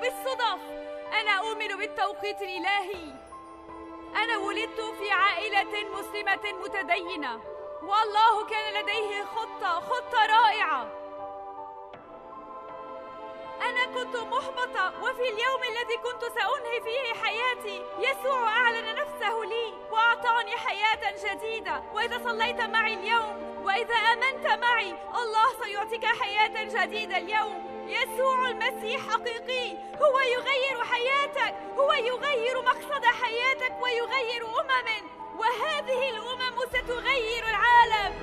بالصدف أنا أؤمن بالتوقيت الإلهي أنا ولدت في عائلة مسلمة متدينة والله كان لديه خطة خطة رائعة أنا كنت محبطة وفي اليوم الذي كنت سأنهي فيه حياتي يسوع أعلن نفسه لي وأعطاني حياة جديدة وإذا صليت معي اليوم وإذا آمنت معي الله سيعطيك حياة جديدة اليوم يسوع المسيح حقيقي هو يغير حياتك هو يغير مقصد حياتك ويغير أمم وهذه الأمم ستغير العالم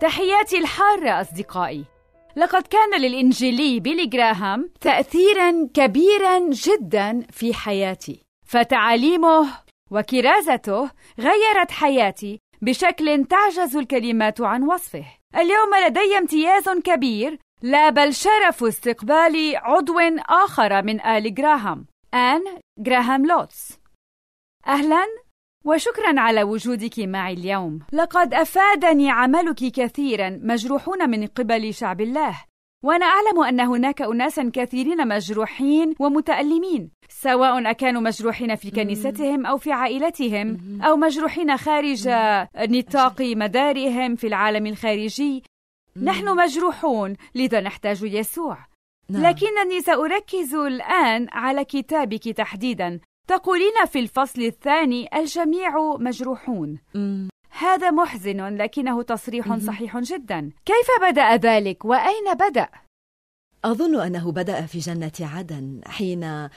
تحياتي الحارة أصدقائي لقد كان للإنجيلي بيلي جراهام تأثيرا كبيرا جدا في حياتي فتعاليمه وكرازته غيرت حياتي بشكل تعجز الكلمات عن وصفه اليوم لدي امتياز كبير لا بل شرف استقبال عضو آخر من آل جراهام آن جراهام لوتس أهلا وشكرا على وجودك معي اليوم لقد أفادني عملك كثيرا مجروحون من قبل شعب الله وانا اعلم ان هناك اناسا كثيرين مجروحين ومتالمين سواء اكانوا مجروحين في كنيستهم او في عائلتهم او مجروحين خارج آه، نطاق مدارهم في العالم الخارجي نحن مجروحون لذا نحتاج يسوع نعم. لكنني ساركز الان على كتابك تحديدا تقولين في الفصل الثاني الجميع مجروحون هذا محزن لكنه تصريح صحيح جدا كيف بدأ ذلك وأين بدأ؟ أظن أنه بدأ في جنة عدن حين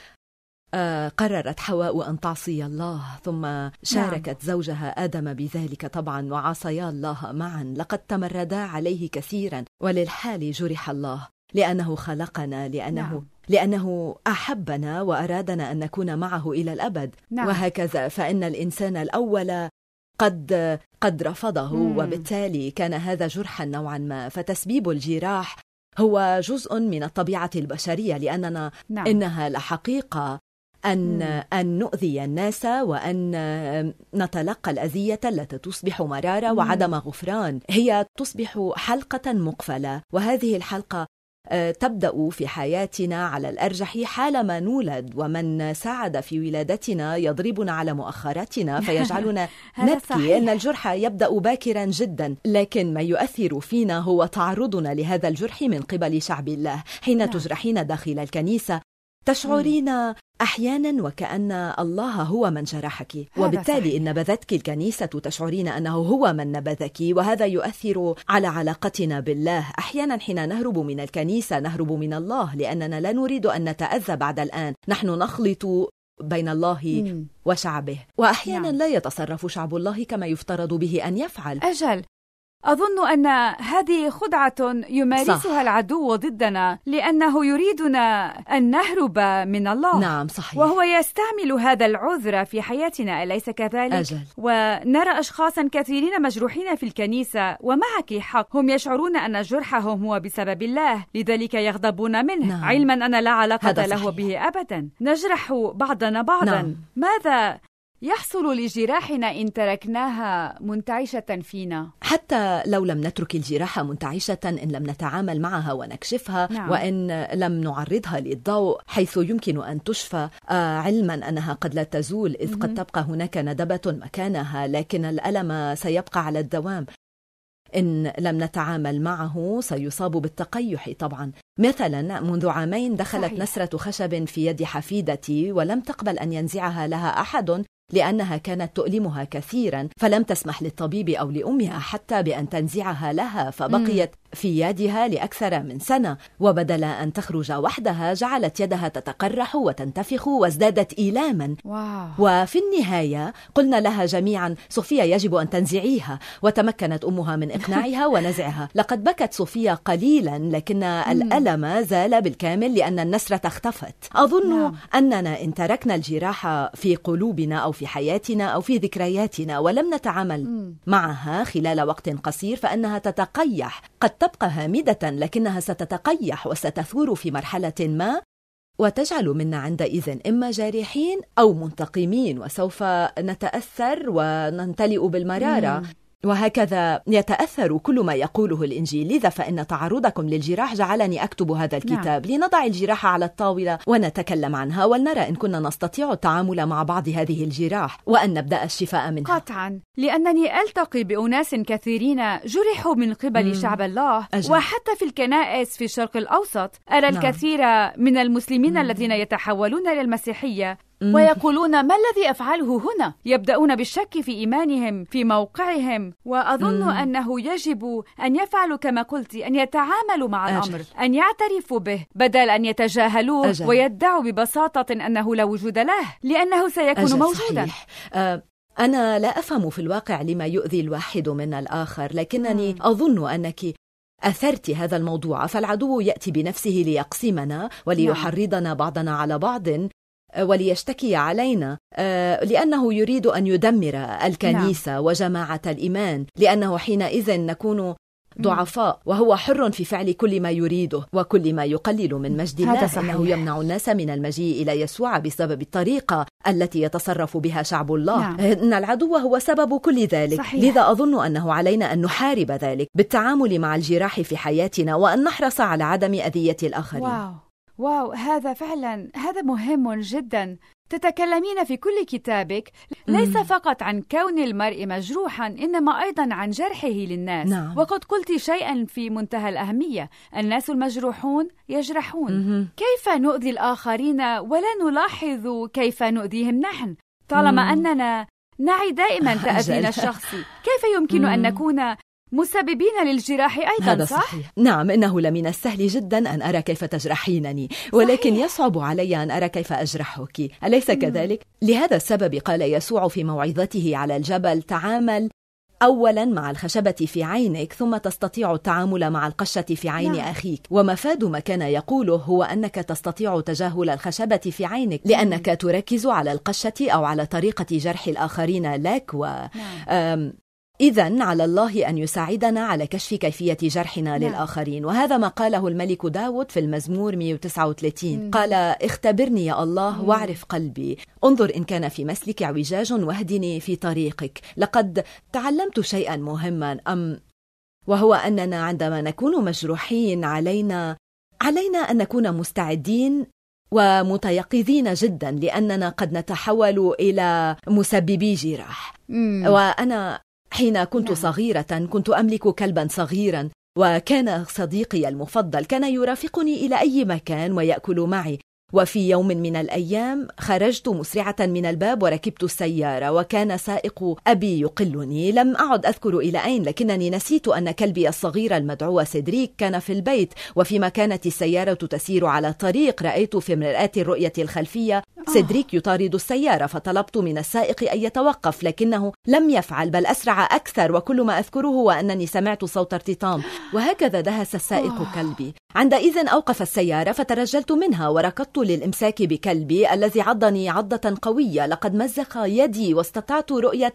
آه، قررت حواء أن تعصي الله ثم نعم. شاركت نعم. زوجها آدم بذلك طبعا وعصيا الله معا لقد تمردا عليه كثيرا وللحال جرح الله لأنه خلقنا لأنه نعم. لأنه أحبنا وأرادنا أن نكون معه إلى الأبد نعم. وهكذا فإن الإنسان الأول قد قد رفضه مم. وبالتالي كان هذا جرحا نوعا ما فتسبيب الجراح هو جزء من الطبيعة البشرية لأننا نعم. إنها لحقيقة أن مم. أن نؤذي الناس وأن نتلقى الأذية التي تصبح مرارة مم. وعدم غفران هي تصبح حلقة مقفلة وهذه الحلقة تبدأ في حياتنا على الأرجح حالما نولد ومن ساعد في ولادتنا يضربنا على مؤخراتنا فيجعلنا نبكي أن الجرح يبدأ باكرا جدا لكن ما يؤثر فينا هو تعرضنا لهذا الجرح من قبل شعب الله حين نعم. تجرحين داخل الكنيسة تشعرين احيانا وكان الله هو من جرحك وبالتالي ان نبذتك الكنيسه تشعرين انه هو من نبذك وهذا يؤثر على علاقتنا بالله احيانا حين نهرب من الكنيسه نهرب من الله لاننا لا نريد ان نتاذى بعد الان نحن نخلط بين الله وشعبه واحيانا نعم. لا يتصرف شعب الله كما يفترض به ان يفعل اجل أظن أن هذه خدعة يمارسها صح. العدو ضدنا لأنه يريدنا أن نهرب من الله نعم صحيح وهو يستعمل هذا العذر في حياتنا أليس كذلك؟ أجل. ونرى أشخاصا كثيرين مجروحين في الكنيسة ومعك حق هم يشعرون أن جرحهم هو بسبب الله لذلك يغضبون منه نعم. علما أن لا علاقة له به أبدا نجرح بعضنا بعضا نعم. ماذا يحصل لجراحنا إن تركناها منتعشة فينا حتى لو لم نترك الجراحة منتعشة إن لم نتعامل معها ونكشفها نعم. وإن لم نعرضها للضوء حيث يمكن أن تشفى آه، علما أنها قد لا تزول إذ قد تبقى هناك ندبة مكانها لكن الألم سيبقى على الدوام إن لم نتعامل معه سيصاب بالتقيح طبعا مثلا منذ عامين دخلت صحيح. نسرة خشب في يد حفيدتي ولم تقبل أن ينزعها لها أحد لأنها كانت تؤلمها كثيرا فلم تسمح للطبيب أو لأمها حتى بأن تنزعها لها فبقيت في يدها لأكثر من سنة وبدل أن تخرج وحدها جعلت يدها تتقرح وتنتفخ وازدادت إيلاما واو. وفي النهاية قلنا لها جميعا صوفيا يجب أن تنزعيها وتمكنت أمها من إقناعها ونزعها لقد بكت صوفيا قليلا لكن الألم زال بالكامل لأن النسرة اختفت أظن نعم. أننا إن تركنا الجراحة في قلوبنا أو في حياتنا أو في ذكرياتنا ولم نتعامل معها خلال وقت قصير فإنها تتقيح قد تبقى هامدة لكنها ستتقيح وستثور في مرحلة ما وتجعل منا عندئذ إما جارحين أو منتقمين وسوف نتأثر ونمتلئ بالمرارة مم. وهكذا يتأثر كل ما يقوله الإنجيل لذا فإن تعرضكم للجراح جعلني أكتب هذا نعم. الكتاب نعم. لنضع الجراح على الطاولة ونتكلم عنها ولنرى إن كنا نستطيع التعامل مع بعض هذه الجراح وأن نبدأ الشفاء منها قطعا لأنني ألتقي بأناس كثيرين جرحوا من قبل مم. شعب الله أجل. وحتى في الكنائس في الشرق الأوسط أرى نعم. الكثير من المسلمين مم. الذين يتحولون للمسيحية ويقولون ما الذي أفعله هنا؟ يبدأون بالشك في إيمانهم في موقعهم وأظن أنه يجب أن يفعلوا كما قلت أن يتعاملوا مع الأمر أن يعترفوا به بدل أن يتجاهلوه أجل. ويدعوا ببساطة أنه لا وجود له لأنه سيكون أجل موجودا صحيح. أه أنا لا أفهم في الواقع لما يؤذي الواحد من الآخر لكنني أظن أنك أثرت هذا الموضوع فالعدو يأتي بنفسه ليقسمنا وليحرضنا بعضنا على بعض آه، وليشتكي علينا آه، لأنه يريد أن يدمر الكنيسة نعم. وجماعة الإيمان لأنه حينئذ نكون ضعفاء وهو حر في فعل كل ما يريده وكل ما يقلل من مجد الله صحيح. إنه يمنع الناس من المجيء إلى يسوع بسبب الطريقة التي يتصرف بها شعب الله نعم. آه، إن العدو هو سبب كل ذلك صحيح. لذا أظن أنه علينا أن نحارب ذلك بالتعامل مع الجراح في حياتنا وأن نحرص على عدم أذية الآخرين واو. واو هذا فعلا هذا مهم جدا تتكلمين في كل كتابك ليس فقط عن كون المرء مجروحا انما ايضا عن جرحه للناس نعم. وقد قلت شيئا في منتهى الاهميه الناس المجروحون يجرحون مم. كيف نؤذي الاخرين ولا نلاحظ كيف نؤذيهم نحن طالما مم. اننا نعي دائما تاذينا الشخصي كيف يمكن مم. ان نكون مسببين للجراح أيضا هذا صح؟ صحيح. نعم إنه لمن السهل جدا أن أرى كيف تجرحينني ولكن صحيح. يصعب علي أن أرى كيف أجرحك أليس كذلك؟ لهذا السبب قال يسوع في موعظته على الجبل تعامل اولا مع الخشبه في عينك ثم تستطيع التعامل مع القشه في عين نعم. اخيك ومفاد ما كان يقوله هو انك تستطيع تجاهل الخشبه في عينك لانك تركز على القشه او على طريقه جرح الاخرين لك و نعم. إذا على الله أن يساعدنا على كشف كيفية جرحنا نعم. للآخرين وهذا ما قاله الملك داود في المزمور 139 مم. قال اختبرني يا الله مم. واعرف قلبي انظر إن كان في مسلك اعوجاج واهدني في طريقك لقد تعلمت شيئا مهما أم وهو أننا عندما نكون مجروحين علينا علينا أن نكون مستعدين ومتيقظين جدا لأننا قد نتحول إلى مسببي جراح مم. وأنا حين كنت نعم. صغيرة كنت أملك كلبا صغيرا وكان صديقي المفضل كان يرافقني إلى أي مكان ويأكل معي وفي يوم من الأيام خرجت مسرعة من الباب وركبت السيارة وكان سائق أبي يقلني لم أعد أذكر إلى أين لكنني نسيت أن كلبي الصغير المدعو سيدريك كان في البيت وفيما كانت السيارة تسير على الطريق رأيت في مرآة الرؤية الخلفية سيدريك يطارد السيارة فطلبت من السائق أن يتوقف لكنه لم يفعل بل أسرع أكثر وكل ما أذكره هو أنني سمعت صوت ارتطام وهكذا دهس السائق كلبي عندئذ أوقف السيارة فترجلت منها وركضت للإمساك بكلبي الذي عضني عضة قوية لقد مزق يدي واستطعت رؤية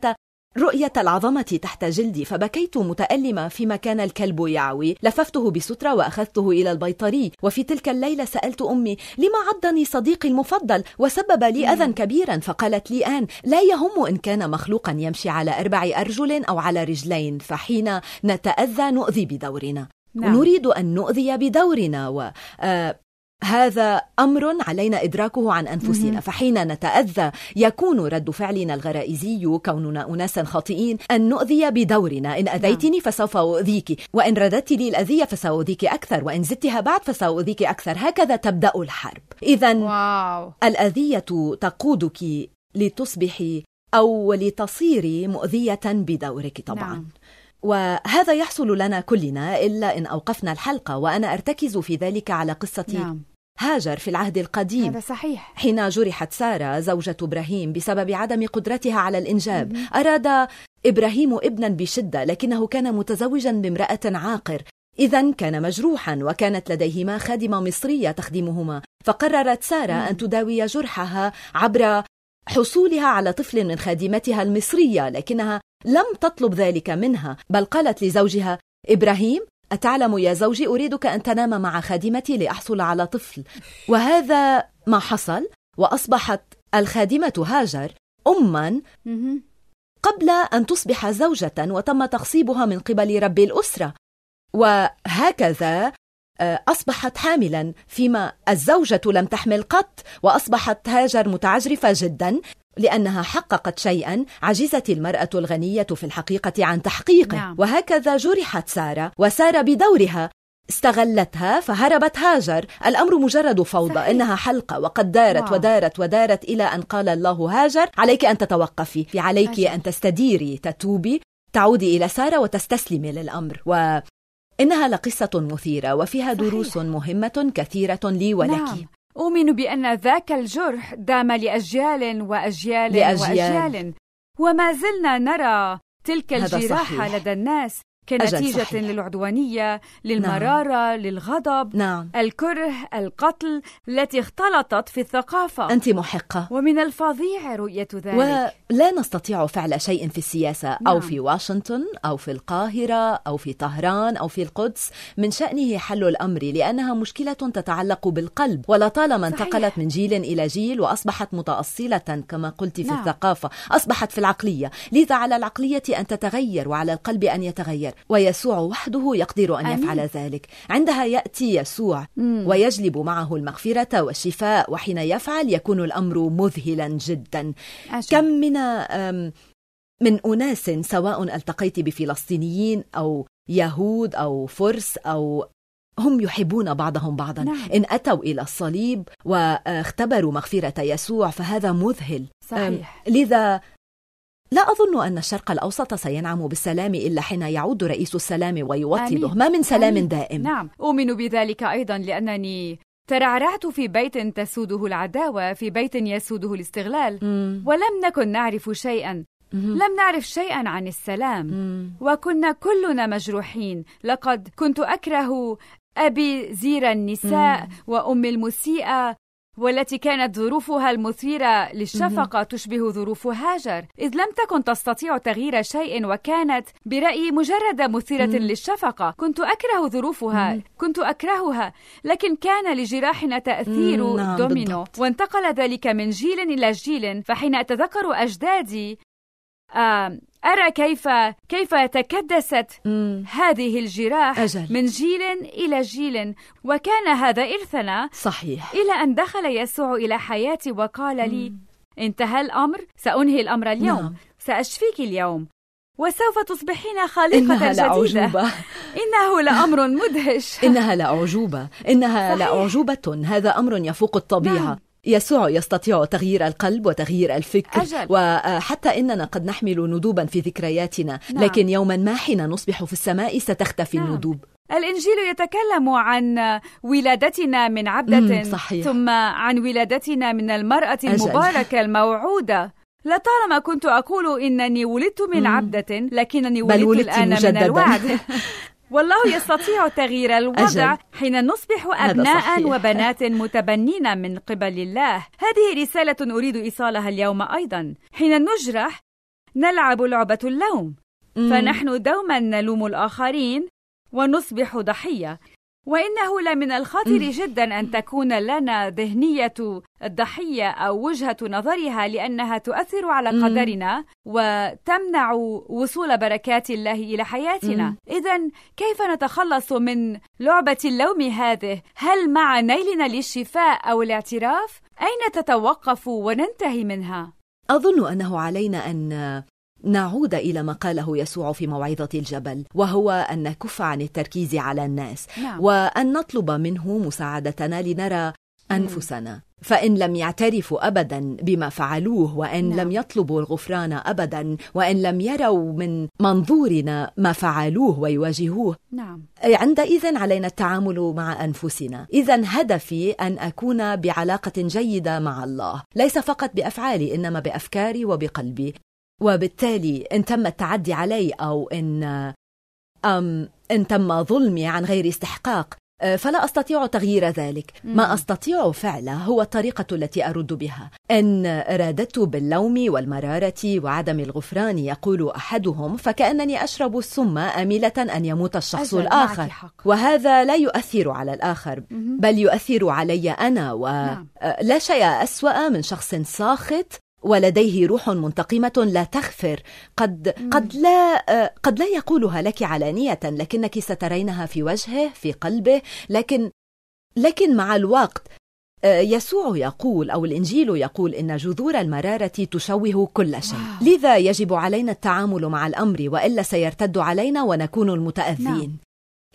رؤية العظمة تحت جلدي فبكيت متألمة فيما كان الكلب يعوي لففته بسترة وأخذته إلى البيطري وفي تلك الليلة سألت أمي لما عضني صديقي المفضل وسبب لي أذى كبيرا فقالت لي آن لا يهم إن كان مخلوقا يمشي على أربع أرجل أو على رجلين فحين نتأذى نؤذي بدورنا نعم. نريد أن نؤذي بدورنا و... آه... هذا امر علينا ادراكه عن انفسنا فحين نتاذى يكون رد فعلنا الغرائزي كوننا اناسا خاطئين ان نؤذي بدورنا ان اذيتني نعم. فسوف اؤذيك وان رددت لي الاذيه فساؤذيك اكثر وان زدتها بعد فساؤذيك اكثر هكذا تبدا الحرب اذا الاذيه تقودك لتصبحي او لتصيري مؤذيه بدورك طبعا نعم. وهذا يحصل لنا كلنا إلا إن أوقفنا الحلقة وأنا أرتكز في ذلك على قصة نعم. هاجر في العهد القديم هذا صحيح حين جرحت سارة زوجة إبراهيم بسبب عدم قدرتها على الإنجاب مم. أراد إبراهيم ابنا بشدة لكنه كان متزوجا بامرأة عاقر إذا كان مجروحا وكانت لديهما خادمة مصرية تخدمهما فقررت سارة مم. أن تداوي جرحها عبر حصولها على طفل من خادمتها المصرية لكنها لم تطلب ذلك منها بل قالت لزوجها إبراهيم أتعلم يا زوجي أريدك أن تنام مع خادمتي لأحصل على طفل وهذا ما حصل وأصبحت الخادمة هاجر أما قبل أن تصبح زوجة وتم تخصيبها من قبل رب الأسرة وهكذا آه، أصبحت حاملا فيما الزوجة لم تحمل قط وأصبحت هاجر متعجرفة جدا لأنها حققت شيئا عجزت المرأة الغنية في الحقيقة عن تحقيقه نعم. وهكذا جرحت سارة وسارة بدورها استغلتها فهربت هاجر الأمر مجرد فوضى صحيح. إنها حلقة وقد دارت واو. ودارت ودارت إلى أن قال الله هاجر عليك أن تتوقفي عليك أجل. أن تستديري تتوبي تعودي إلى سارة وتستسلمي للأمر و إنها لقصة مثيرة وفيها دروس صحيح. مهمة كثيرة لي ولك نعم. أؤمن بأن ذاك الجرح دام لأجيال وأجيال لأجيال. وأجيال وما زلنا نرى تلك الجراحة لدى الناس كنتيجة للعدوانية نعم. للمرارة نعم. للغضب نعم. الكره القتل التي اختلطت في الثقافة أنت محقة ومن الفظيع رؤية ذلك ولا نستطيع فعل شيء في السياسة نعم. أو في واشنطن أو في القاهرة أو في طهران أو في القدس من شأنه حل الأمر لأنها مشكلة تتعلق بالقلب ولطالما صحيح. انتقلت من جيل إلى جيل وأصبحت متأصلة كما قلت في نعم. الثقافة أصبحت في العقلية لذا على العقلية أن تتغير وعلى القلب أن يتغير ويسوع وحده يقدر أن يفعل ذلك عندها يأتي يسوع ويجلب معه المغفرة والشفاء وحين يفعل يكون الأمر مذهلا جدا كم من من أناس سواء التقيت بفلسطينيين أو يهود أو فرس أو هم يحبون بعضهم بعضا نعم. إن أتوا إلى الصليب واختبروا مغفرة يسوع فهذا مذهل صحيح. لذا لا أظن أن الشرق الأوسط سينعم بالسلام إلا حين يعود رئيس السلام ويوطده ما من سلام آمين. دائم نعم أؤمن بذلك أيضا لأنني ترعرعت في بيت تسوده العداوة في بيت يسوده الاستغلال مم. ولم نكن نعرف شيئا مم. لم نعرف شيئا عن السلام مم. وكنا كلنا مجروحين لقد كنت أكره أبي زير النساء مم. وأم المسيئة والتي كانت ظروفها المثيرة للشفقة تشبه ظروف هاجر إذ لم تكن تستطيع تغيير شيء وكانت برأيي مجرد مثيرة للشفقة كنت أكره ظروفها كنت أكرهها لكن كان لجراحنا تأثير نعم، دومينو وانتقل ذلك من جيل إلى جيل فحين أتذكر أجدادي آه أرى كيف كيف تكدست هذه الجراح أجل. من جيل إلى جيل وكان هذا إرثنا صحيح إلى أن دخل يسوع إلى حياتي وقال لي مم. انتهى الأمر سأنهي الأمر اليوم نعم. سأشفيك اليوم وسوف تصبحين خالقة إنها جديدة لأعجوبة. إنه لأمر مدهش إنها لأعجوبة إنها صحيح. لأعجوبة هذا أمر يفوق الطبيعة نعم. يسوع يستطيع تغيير القلب وتغيير الفكر أجل. وحتى إننا قد نحمل ندوبا في ذكرياتنا نعم. لكن يوما ما حين نصبح في السماء ستختفي نعم. الندوب الإنجيل يتكلم عن ولادتنا من عبدة صحيح. ثم عن ولادتنا من المرأة المباركة الموعودة لطالما كنت أقول إنني ولدت من عبدة لكنني ولدت الآن من الوعد والله يستطيع تغيير الوضع أجل. حين نصبح أبناء وبنات متبنين من قبل الله هذه رسالة أريد إيصالها اليوم أيضا حين نجرح نلعب لعبة اللوم فنحن دوما نلوم الآخرين ونصبح ضحية وإنه لمن الخطر جدا أن تكون لنا ذهنية الضحية أو وجهة نظرها لأنها تؤثر على قدرنا وتمنع وصول بركات الله إلى حياتنا إذا كيف نتخلص من لعبة اللوم هذه؟ هل مع نيلنا للشفاء أو الاعتراف؟ أين تتوقف وننتهي منها؟ أظن أنه علينا أن نعود إلى ما قاله يسوع في موعظة الجبل وهو أن نكف عن التركيز على الناس نعم. وأن نطلب منه مساعدتنا لنرى أنفسنا فإن لم يعترفوا أبدا بما فعلوه وإن نعم. لم يطلبوا الغفران أبدا وإن لم يروا من منظورنا ما فعلوه ويواجهوه نعم. عندئذ علينا التعامل مع أنفسنا إذا هدفي أن أكون بعلاقة جيدة مع الله ليس فقط بأفعالي إنما بأفكاري وبقلبي وبالتالي إن تم التعدي علي أو إن أم إن تم ظلمي عن غير استحقاق آه، فلا استطيع تغيير ذلك ما استطيع فعله هو الطريقه التي ارد بها ان راددت باللوم والمراره وعدم الغفران يقول احدهم فكانني اشرب السم أميلة ان يموت الشخص الاخر وهذا لا يؤثر على الاخر بل يؤثر علي انا ولا نعم. آه، شيء اسوا من شخص ساخط ولديه روح منتقمة لا تغفر قد قد لا آه، قد لا يقولها لك علانية لكنك سترينها في وجهه في قلبه لكن لكن مع الوقت آه، يسوع يقول او الانجيل يقول ان جذور المراره تشوه كل شيء واو. لذا يجب علينا التعامل مع الامر والا سيرتد علينا ونكون المتاذين نعم.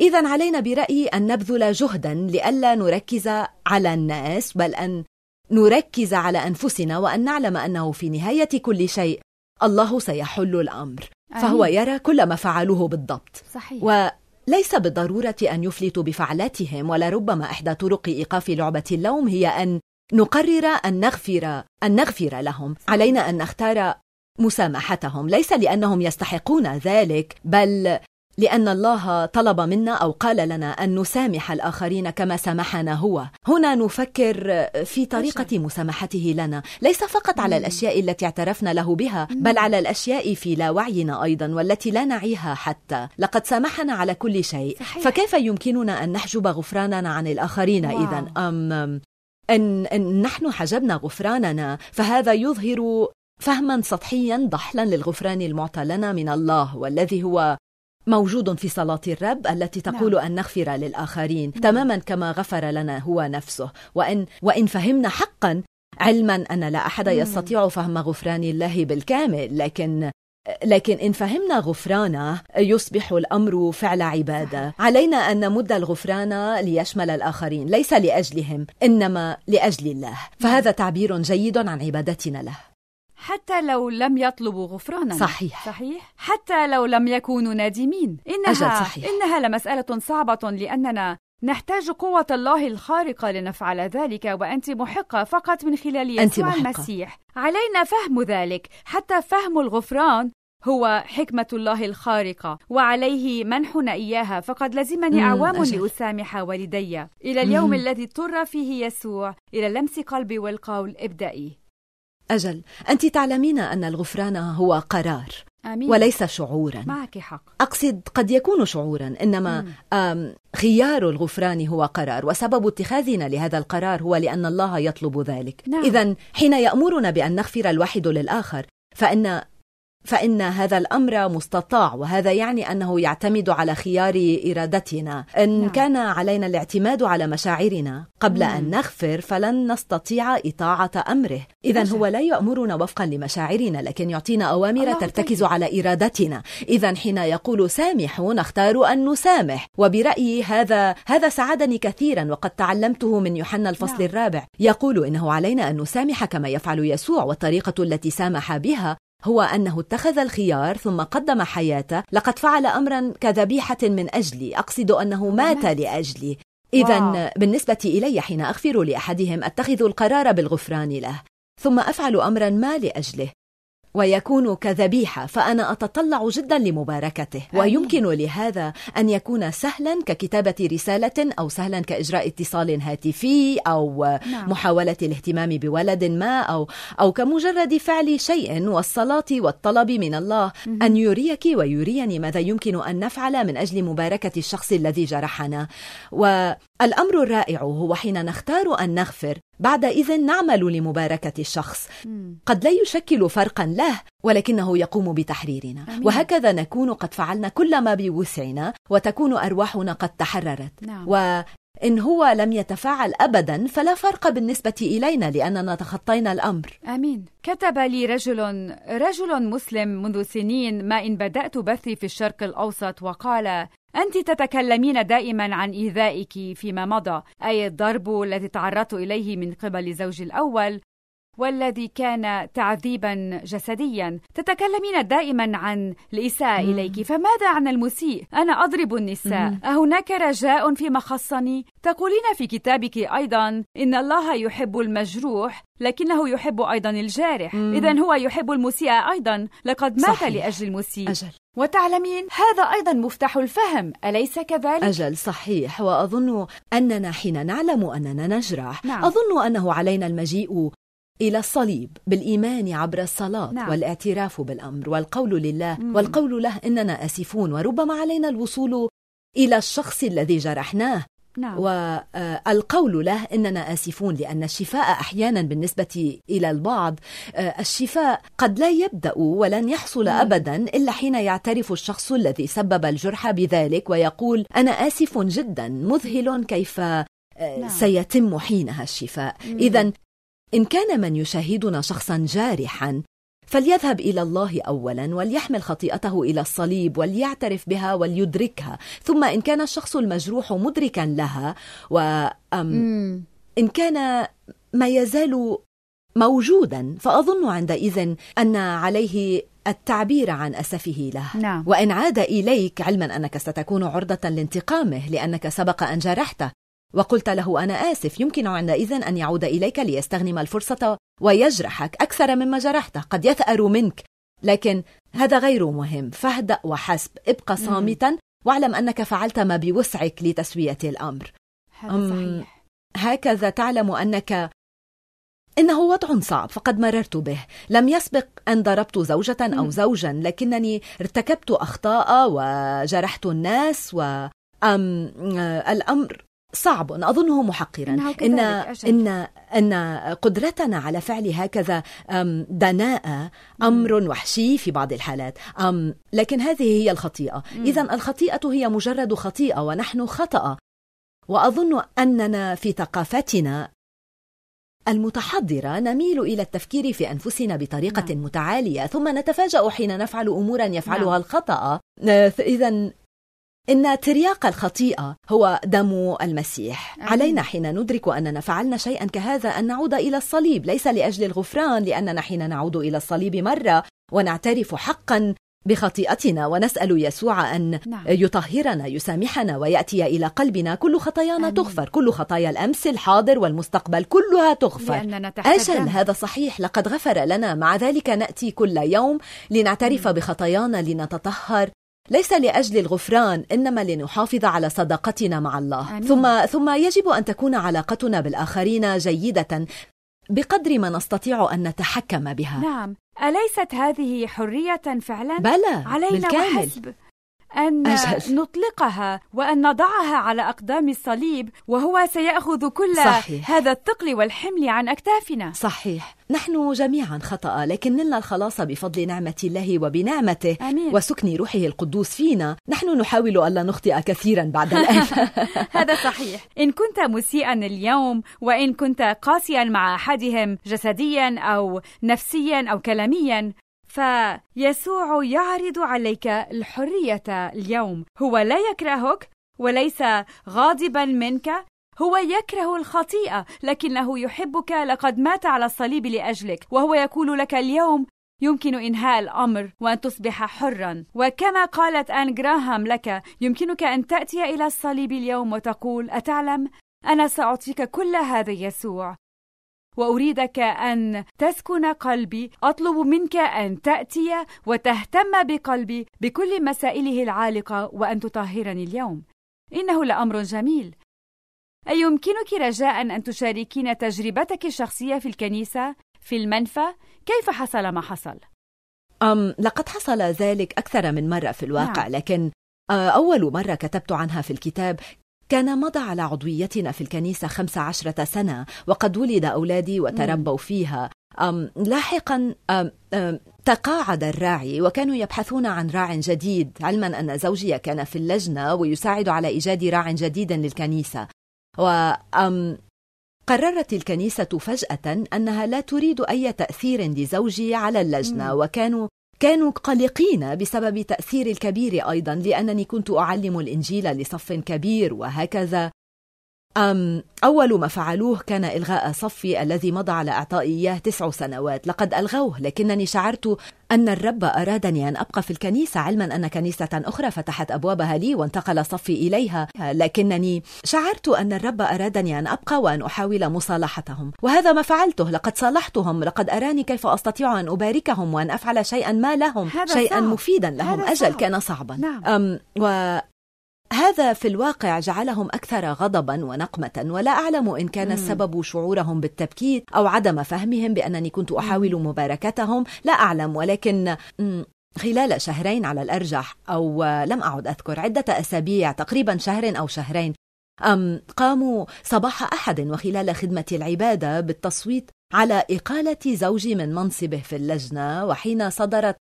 اذا علينا برايي ان نبذل جهدا لئلا نركز على الناس بل ان نركز على أنفسنا وأن نعلم أنه في نهاية كل شيء الله سيحل الأمر أيه. فهو يرى كل ما فعلوه بالضبط صحيح. وليس بالضرورة أن يفلتوا بفعلاتهم ولربما إحدى طرق إيقاف لعبة اللوم هي أن نقرر أن نغفر أن نغفر لهم علينا أن نختار مسامحتهم ليس لأنهم يستحقون ذلك بل لأن الله طلب منا أو قال لنا أن نسامح الآخرين كما سامحنا هو هنا نفكر في طريقة مسامحته لنا ليس فقط على الأشياء التي اعترفنا له بها بل على الأشياء في لا وعينا أيضا والتي لا نعيها حتى لقد سامحنا على كل شيء صحيح. فكيف يمكننا أن نحجب غفراننا عن الآخرين إذا أم أن, أن نحن حجبنا غفراننا فهذا يظهر فهما سطحيا ضحلا للغفران المعطى لنا من الله والذي هو موجود في صلاة الرب التي تقول نعم. أن نغفر للآخرين نعم. تماما كما غفر لنا هو نفسه وإن, وإن فهمنا حقا علما أن لا أحد يستطيع فهم غفران الله بالكامل لكن لكن إن فهمنا غفرانه يصبح الأمر فعل عبادة علينا أن نمد الغفران ليشمل الآخرين ليس لأجلهم إنما لأجل الله فهذا نعم. تعبير جيد عن عبادتنا له حتى لو لم يطلبوا غفرانا صحيح صحيح حتى لو لم يكونوا نادمين إنها أجل صحيح. إنها لمسألة صعبة لأننا نحتاج قوة الله الخارقة لنفعل ذلك وأنت محقة فقط من خلال يسوع المسيح علينا فهم ذلك حتى فهم الغفران هو حكمة الله الخارقة وعليه منحنا إياها فقد لزمني أعوام لأسامح والدي إلى اليوم مم. الذي اضطر فيه يسوع إلى لمس قلبي والقول ابدأي أجل أنت تعلمين أن الغفران هو قرار أمين. وليس شعورا معك حق أقصد قد يكون شعورا إنما خيار الغفران هو قرار وسبب اتخاذنا لهذا القرار هو لأن الله يطلب ذلك نعم. إذا حين يأمرنا بأن نغفر الواحد للآخر فإن فإن هذا الأمر مستطاع وهذا يعني أنه يعتمد على خيار إرادتنا إن نعم. كان علينا الاعتماد على مشاعرنا قبل مم. أن نغفر فلن نستطيع إطاعة أمره إذا نعم. هو لا يأمرنا وفقا لمشاعرنا لكن يعطينا أوامر ترتكز على إرادتنا إذا حين يقول سامحوا نختار أن نسامح وبرأيي هذا هذا ساعدني كثيرا وقد تعلمته من يوحنا الفصل نعم. الرابع يقول إنه علينا أن نسامح كما يفعل يسوع والطريقة التي سامح بها هو أنه اتخذ الخيار ثم قدم حياته لقد فعل أمرا كذبيحة من أجلي أقصد أنه مات لأجلي إذا بالنسبة إلي حين أغفر لأحدهم أتخذ القرار بالغفران له ثم أفعل أمرا ما لأجله ويكون كذبيحة فأنا أتطلع جدا لمباركته ويمكن لهذا أن يكون سهلا ككتابة رسالة أو سهلا كإجراء اتصال هاتفي أو نعم. محاولة الاهتمام بولد ما أو, أو كمجرد فعل شيء والصلاة والطلب من الله مم. أن يريك ويريني ماذا يمكن أن نفعل من أجل مباركة الشخص الذي جرحنا والأمر الرائع هو حين نختار أن نغفر بعد إذن نعمل لمباركة الشخص قد لا يشكل فرقا له ولكنه يقوم بتحريرنا أمين. وهكذا نكون قد فعلنا كل ما بوسعنا وتكون أرواحنا قد تحررت نعم. إن هو لم يتفاعل أبدا فلا فرق بالنسبة إلينا لأننا تخطينا الأمر آمين كتب لي رجل رجل مسلم منذ سنين ما إن بدأت بثي في الشرق الأوسط وقال أنت تتكلمين دائما عن إيذائك فيما مضى أي الضرب الذي تعرضت إليه من قبل زوجي الأول والذي كان تعذيبا جسديا تتكلمين دائما عن الإساءة إليك فماذا عن المسيء أنا أضرب النساء أهناك رجاء فيما خصني تقولين في كتابك أيضا إن الله يحب المجروح لكنه يحب أيضا الجارح إذا هو يحب المسيء أيضا لقد مات صحيح. لأجل المسيء أجل. وتعلمين هذا أيضا مفتاح الفهم أليس كذلك؟ أجل صحيح وأظن أننا حين نعلم أننا نجرح نعم. أظن أنه علينا المجيء إلى الصليب بالإيمان عبر الصلاة نعم. والاعتراف بالأمر والقول لله مم. والقول له إننا آسفون وربما علينا الوصول إلى الشخص الذي جرحناه نعم. والقول آه، له اننا اسفون لان الشفاء احيانا بالنسبه الى البعض آه، الشفاء قد لا يبدا ولن يحصل ابدا الا حين يعترف الشخص الذي سبب الجرح بذلك ويقول انا اسف جدا مذهل كيف آه، نعم. سيتم حينها الشفاء اذا إن كان من يشاهدنا شخصا جارحا فليذهب إلى الله أولا وليحمل خطيئته إلى الصليب وليعترف بها وليدركها ثم إن كان الشخص المجروح مدركا لها ان كان ما يزال موجودا فأظن عندئذ أن عليه التعبير عن أسفه له نعم. وإن عاد إليك علما أنك ستكون عرضة لانتقامه لأنك سبق أن جرحته وقلت له أنا آسف يمكن عندئذ أن يعود إليك ليستغنم الفرصة ويجرحك أكثر مما جرحته قد يثأر منك لكن هذا غير مهم فاهدأ وحسب ابقى صامتا واعلم أنك فعلت ما بوسعك لتسوية الأمر هذا صحيح هكذا تعلم أنك إنه وضع صعب فقد مررت به لم يسبق أن ضربت زوجة أو زوجا لكنني ارتكبت أخطاء وجرحت الناس و أم آه، الأمر صعب أظنه محقرا إن, إن, أن قدرتنا على فعل هكذا دناءة أمر وحشي في بعض الحالات أم لكن هذه هي الخطيئة إذا الخطيئة هي مجرد خطيئة ونحن خطأ وأظن أننا في ثقافتنا المتحضرة نميل إلى التفكير في أنفسنا بطريقة نعم. متعالية ثم نتفاجأ حين نفعل أمورا يفعلها نعم. الخطأ إذا إن ترياق الخطيئة هو دم المسيح آمين. علينا حين ندرك أننا فعلنا شيئا كهذا أن نعود إلى الصليب ليس لأجل الغفران لأننا حين نعود إلى الصليب مرة ونعترف حقا بخطيئتنا ونسأل يسوع أن نعم. يطهرنا يسامحنا ويأتي إلى قلبنا كل خطايانا آمين. تغفر كل خطايا الأمس الحاضر والمستقبل كلها تغفر لأننا أجل هذا صحيح لقد غفر لنا مع ذلك نأتي كل يوم لنعترف مم. بخطايانا لنتطهر ليس لاجل الغفران انما لنحافظ على صداقتنا مع الله آمين. ثم ثم يجب ان تكون علاقتنا بالاخرين جيده بقدر ما نستطيع ان نتحكم بها نعم اليست هذه حريه فعلا بلى علينا بالكامل. وحسب أن أجل. نطلقها وأن نضعها على أقدام الصليب وهو سيأخذ كل صحيح. هذا الثقل والحمل عن أكتافنا صحيح نحن جميعا خطأ لكن نلنا الخلاص بفضل نعمة الله وبنعمته أمين. وسكن روحه القدوس فينا نحن نحاول ألا نخطئ كثيرا بعد الآن هذا صحيح إن كنت مسيئا اليوم وإن كنت قاسيا مع أحدهم جسديا أو نفسيا أو كلاميا فيسوع يعرض عليك الحرية اليوم هو لا يكرهك وليس غاضبا منك هو يكره الخطيئة لكنه يحبك لقد مات على الصليب لأجلك وهو يقول لك اليوم يمكن إنهاء الأمر وأن تصبح حرا وكما قالت أن جراهام لك يمكنك أن تأتي إلى الصليب اليوم وتقول أتعلم أنا سأعطيك كل هذا يسوع واريدك ان تسكن قلبي اطلب منك ان تاتي وتهتم بقلبي بكل مسائله العالقه وان تطهرني اليوم انه لامر جميل ايمكنك رجاء ان تشاركين تجربتك الشخصيه في الكنيسه في المنفى كيف حصل ما حصل أم لقد حصل ذلك أكثر من مرة في الواقع نعم. لكن آه، أول مرة كتبت عنها في الكتاب كان مضى على عضويتنا في الكنيسة 15 سنة وقد ولد أولادي وتربوا فيها أم لاحقا أم أم تقاعد الراعي وكانوا يبحثون عن راع جديد علما أن زوجي كان في اللجنة ويساعد على إيجاد راع جديد للكنيسة وأم قررت الكنيسة فجأة أنها لا تريد أي تأثير لزوجي على اللجنة وكانوا كانوا قلقين بسبب تأثير الكبير أيضا لأنني كنت أعلم الإنجيل لصف كبير وهكذا أم أول ما فعلوه كان إلغاء صفي الذي مضى على إعطائي إياه تسع سنوات لقد ألغوه لكنني شعرت أن الرب أرادني أن أبقى في الكنيسة علما أن كنيسة أخرى فتحت أبوابها لي وانتقل صفي إليها لكنني شعرت أن الرب أرادني أن أبقى وأن أحاول مصالحتهم وهذا ما فعلته لقد صالحتهم لقد أراني كيف أستطيع أن أباركهم وأن أفعل شيئا ما لهم شيئا صعب. مفيدا لهم أجل صعب. كان صعبا نعم. أم و هذا في الواقع جعلهم أكثر غضبا ونقمة ولا أعلم إن كان السبب شعورهم بالتبكيت أو عدم فهمهم بأنني كنت أحاول مباركتهم لا أعلم ولكن خلال شهرين على الأرجح أو لم أعد أذكر عدة أسابيع تقريبا شهر أو شهرين أم قاموا صباح أحد وخلال خدمة العبادة بالتصويت على إقالة زوجي من منصبه في اللجنة وحين صدرت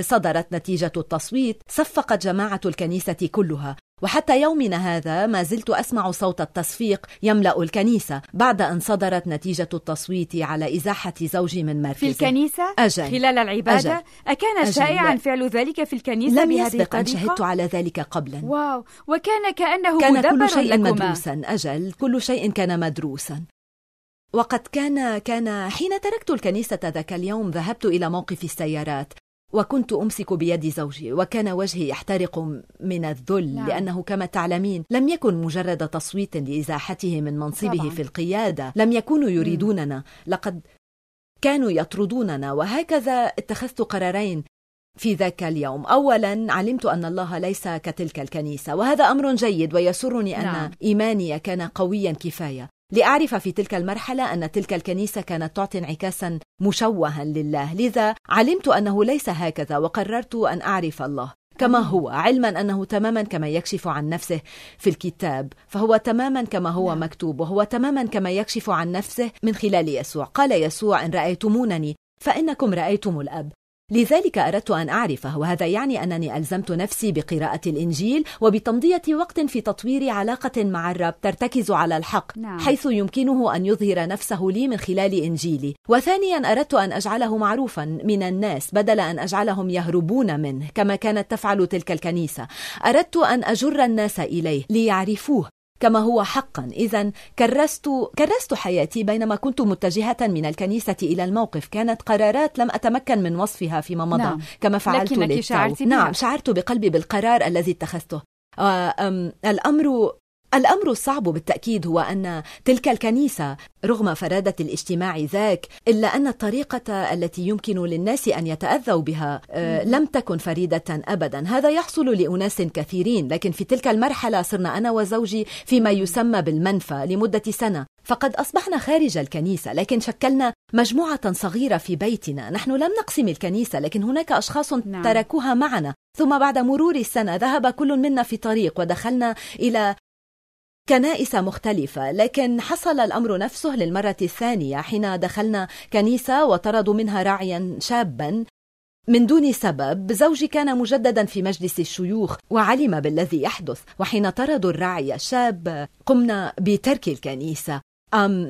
صدرت نتيجة التصويت صفقت جماعة الكنيسة كلها وحتى يومنا هذا ما زلت اسمع صوت التصفيق يملا الكنيسه بعد ان صدرت نتيجه التصويت على ازاحه زوجي من مركزه في الكنيسه أجل. خلال العباده أجل. اكان أجل. شائعا فعل ذلك في الكنيسه لم بهذه يسبق ان شهدت على ذلك قبلا واو وكان كانه كان كل شيء لكما. مدروسا اجل كل شيء كان مدروسا وقد كان كان حين تركت الكنيسه ذاك اليوم ذهبت الى موقف السيارات وكنت أمسك بيد زوجي وكان وجهي يحترق من الذل نعم. لأنه كما تعلمين لم يكن مجرد تصويت لإزاحته من منصبه طبعا. في القيادة لم يكونوا يريدوننا لقد كانوا يطردوننا وهكذا اتخذت قرارين في ذاك اليوم اولا علمت ان الله ليس كتلك الكنيسه وهذا امر جيد ويسرني ان نعم. ايماني كان قويا كفايه لأعرف في تلك المرحلة أن تلك الكنيسة كانت تعطي انعكاسا مشوها لله لذا علمت أنه ليس هكذا وقررت أن أعرف الله كما هو علما انه تماما كما يكشف عن نفسه في الكتاب فهو تماما كما هو نعم. مكتوب وهو تماما كما يكشف عن نفسه من خلال يسوع قال يسوع ان رايتمونني فانكم رايتم الاب لذلك أردت أن أعرفه وهذا يعني أنني ألزمت نفسي بقراءة الإنجيل وبتمضية وقت في تطوير علاقة مع الرب ترتكز على الحق نعم. حيث يمكنه أن يظهر نفسه لي من خلال إنجيلي وثانيا أردت أن أجعله معروفا من الناس بدل أن أجعلهم يهربون منه كما كانت تفعل تلك الكنيسة أردت أن أجر الناس إليه ليعرفوه كما هو حقا إذا كرست كرست حياتي بينما كنت متجهة من الكنيسة إلى الموقف كانت قرارات لم أتمكن من وصفها فيما مضى نعم. كما فعلت لكنك شعرت نعم شعرت بقلبي بالقرار الذي اتخذته آه، الأمر الأمر الصعب بالتأكيد هو أن تلك الكنيسة رغم فرادة الاجتماع ذاك إلا أن الطريقة التي يمكن للناس أن يتأذوا بها آه، لم تكن فريدة أبدا هذا يحصل لأناس كثيرين لكن في تلك المرحلة صرنا أنا وزوجي فيما يسمى بالمنفى لمدة سنة فقد أصبحنا خارج الكنيسة لكن شكلنا مجموعة صغيرة في بيتنا نحن لم نقسم الكنيسة لكن هناك أشخاص نعم. تركوها معنا ثم بعد مرور السنة ذهب كل منا في طريق ودخلنا إلى كنائس مختلفة لكن حصل الأمر نفسه للمرة الثانية حين دخلنا كنيسة وطردوا منها راعيا شابا من دون سبب زوجي كان مجددا في مجلس الشيوخ وعلم بالذي يحدث وحين طردوا الراعي الشاب قمنا بترك الكنيسة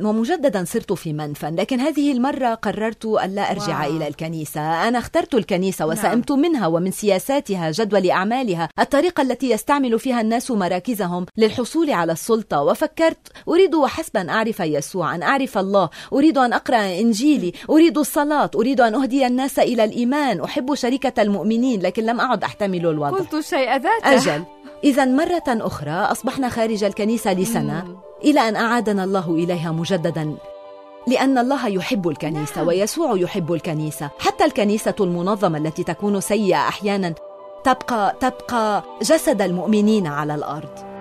ومجددا صرت في منفى لكن هذه المرة قررت ألا أرجع واو. إلى الكنيسة أنا اخترت الكنيسة وسئمت نعم. منها ومن سياساتها جدول أعمالها الطريقة التي يستعمل فيها الناس مراكزهم للحصول على السلطة وفكرت أريد وحسب أن أعرف يسوع أن أعرف الله أريد أن أقرأ إنجيلي أريد الصلاة أريد أن أهدي الناس إلى الإيمان أحب شركة المؤمنين لكن لم أعد أحتمل الوضع قلت شيء ذاته أجل إذا مرة أخرى أصبحنا خارج الكنيسة لسنة مم. إلى أن أعادنا الله إليها مجددا لأن الله يحب الكنيسة نعم. ويسوع يحب الكنيسة حتى الكنيسة المنظمة التي تكون سيئة أحيانا تبقى تبقى جسد المؤمنين على الأرض